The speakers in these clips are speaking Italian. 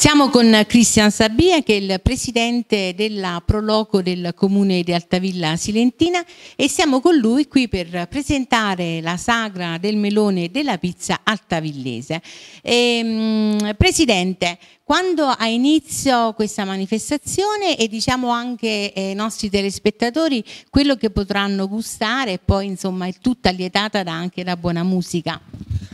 Siamo con Cristian Sabbia che è il presidente della Proloco del comune di Altavilla Silentina e siamo con lui qui per presentare la sagra del melone e della pizza altavillese. E, ehm, presidente, quando ha inizio questa manifestazione e diciamo anche ai eh, nostri telespettatori quello che potranno gustare e poi insomma è tutta lietata anche da buona musica?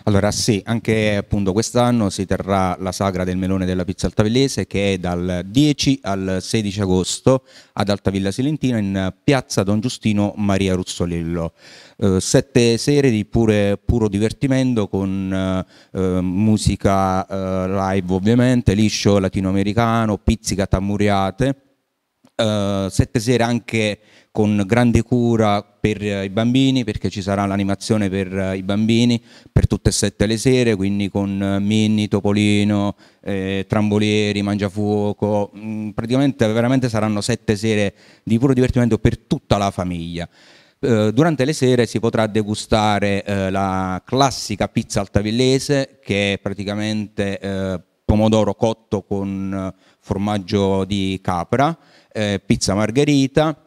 Allora sì, anche appunto quest'anno si terrà la sagra del melone della pizza altavellese che è dal 10 al 16 agosto ad Altavilla Silentina in piazza Don Giustino Maria Ruzzolillo. Eh, sette sere di pure, puro divertimento con eh, musica eh, live ovviamente, liscio latinoamericano, pizzica tammuriate eh, sette sere anche con grande cura per eh, i bambini perché ci sarà l'animazione per eh, i bambini per tutte e sette le sere quindi con Minni, Topolino, eh, Trambolieri, Mangiafuoco mm, praticamente veramente saranno sette sere di puro divertimento per tutta la famiglia durante le sere si potrà degustare la classica pizza altavillese che è praticamente pomodoro cotto con eh, formaggio di capra, eh, pizza margherita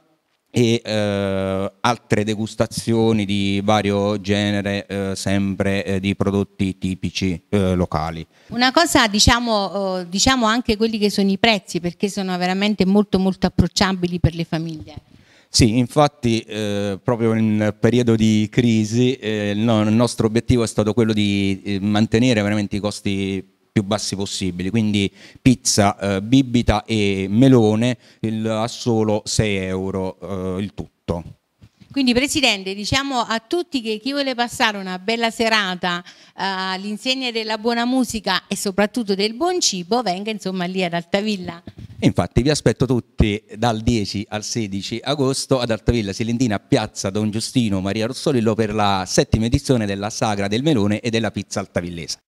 e eh, altre degustazioni di vario genere, eh, sempre eh, di prodotti tipici eh, locali. Una cosa diciamo, diciamo anche quelli che sono i prezzi, perché sono veramente molto molto approcciabili per le famiglie. Sì, infatti eh, proprio in periodo di crisi eh, il nostro obiettivo è stato quello di mantenere veramente i costi più bassi possibili, quindi pizza, eh, bibita e melone il, a solo 6 euro eh, il tutto. Quindi Presidente, diciamo a tutti che chi vuole passare una bella serata eh, all'insegna della buona musica e soprattutto del buon cibo, venga insomma lì ad Altavilla. Infatti vi aspetto tutti dal 10 al 16 agosto ad Altavilla Silendina, piazza Don Giustino Maria Rossolillo per la settima edizione della Sagra del Melone e della Pizza Altavillese.